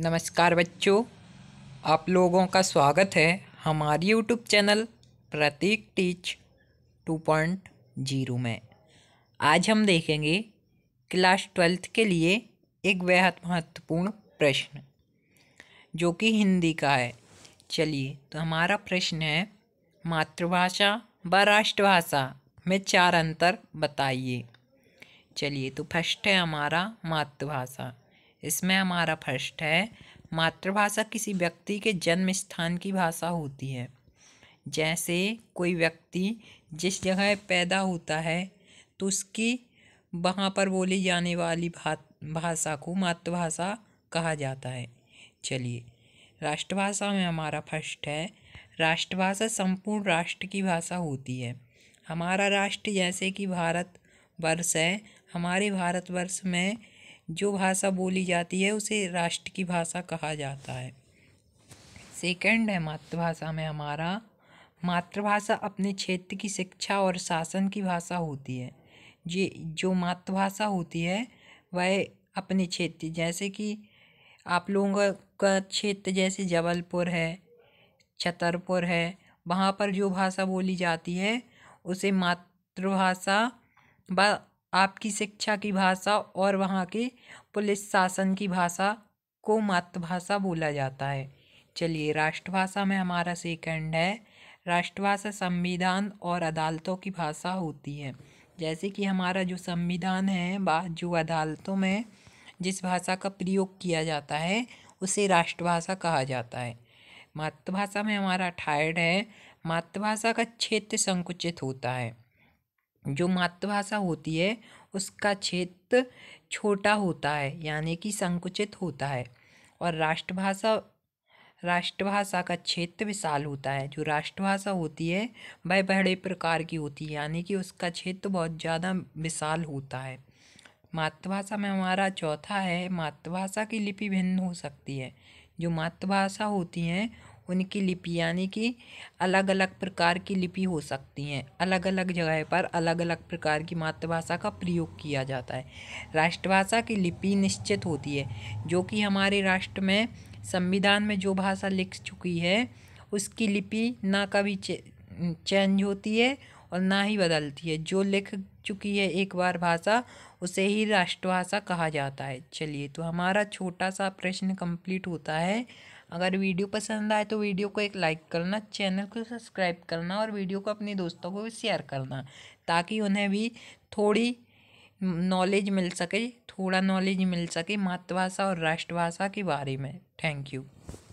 नमस्कार बच्चों आप लोगों का स्वागत है हमारी YouTube channel Prateek teach two point zero में आज हम देखेंगे क्लास ट्वेल्थ के लिए एक बेहद महत्वपूर्ण प्रश्न जो कि हिंदी का है चलिए तो हमारा प्रश्न है मातृभाषा व राष्ट्रभाषा में चार अंतर बताइए चलिए तो फर्स्ट है हमारा मातृभाषा इसमें हमारा फर्स्ट है मातृभाषा किसी व्यक्ति के जन्म स्थान की भाषा होती है जैसे कोई व्यक्ति जिस जगह पैदा होता है तो उसकी वहाँ पर बोली जाने वाली भाषा को मातृभाषा कहा जाता है चलिए राष्ट्रभाषा में हमारा फर्स्ट है राष्ट्रभाषा संपूर्ण राष्ट्र की भाषा होती है हमारा राष्ट्र जैसे कि भारत वर्ष है हमारे भारतवर्ष में जो भाषा बोली जाती है उसे राष्ट्र की भाषा कहा जाता है सेकंड है मातृभाषा में हमारा मातृभाषा अपने क्षेत्र की शिक्षा और शासन की भाषा होती है ये जो मातृभाषा होती है वह अपने क्षेत्र जैसे कि आप लोगों का क्षेत्र जैसे जबलपुर है छतरपुर है वहाँ पर जो भाषा बोली जाती है उसे मातृभाषा व आपकी शिक्षा की भाषा और वहाँ के पुलिस शासन की भाषा को मातृभाषा बोला जाता है चलिए राष्ट्रभाषा में हमारा सेकंड है राष्ट्रभाषा संविधान और अदालतों की भाषा होती है जैसे कि हमारा जो संविधान है बा जो अदालतों में जिस भाषा का प्रयोग किया जाता है उसे राष्ट्रभाषा कहा जाता है मातृभाषा में हमारा अठायड है मातृभाषा का क्षेत्र संकुचित होता है जो मातृभाषा होती है उसका क्षेत्र छोटा होता है यानी कि संकुचित होता है और राष्ट्रभाषा राष्ट्रभाषा का क्षेत्र विशाल होता है जो राष्ट्रभाषा होती है वह बड़े प्रकार की होती है यानी कि उसका क्षेत्र बहुत ज़्यादा विशाल होता है मातृभाषा में हमारा चौथा है मातृभाषा की लिपि भिन्न हो सकती है जो मातृभाषा होती हैं उनकी लिपि यानी कि अलग अलग प्रकार की लिपि हो सकती हैं अलग अलग जगह पर अलग अलग प्रकार की मातृभाषा का प्रयोग किया जाता है राष्ट्रभाषा की लिपि निश्चित होती है जो कि हमारे राष्ट्र में संविधान में जो भाषा लिख चुकी है उसकी लिपि ना कभी चे, चेंज होती है और ना ही बदलती है जो लिख चुकी है एक बार भाषा उसे ही राष्ट्रभाषा कहा जाता है चलिए तो हमारा छोटा सा प्रश्न कंप्लीट होता है अगर वीडियो पसंद आए तो वीडियो को एक लाइक करना चैनल को सब्सक्राइब करना और वीडियो को अपने दोस्तों को भी शेयर करना ताकि उन्हें भी थोड़ी नॉलेज मिल सके थोड़ा नॉलेज मिल सके मातृभाषा और राष्ट्रभाषा के बारे में थैंक यू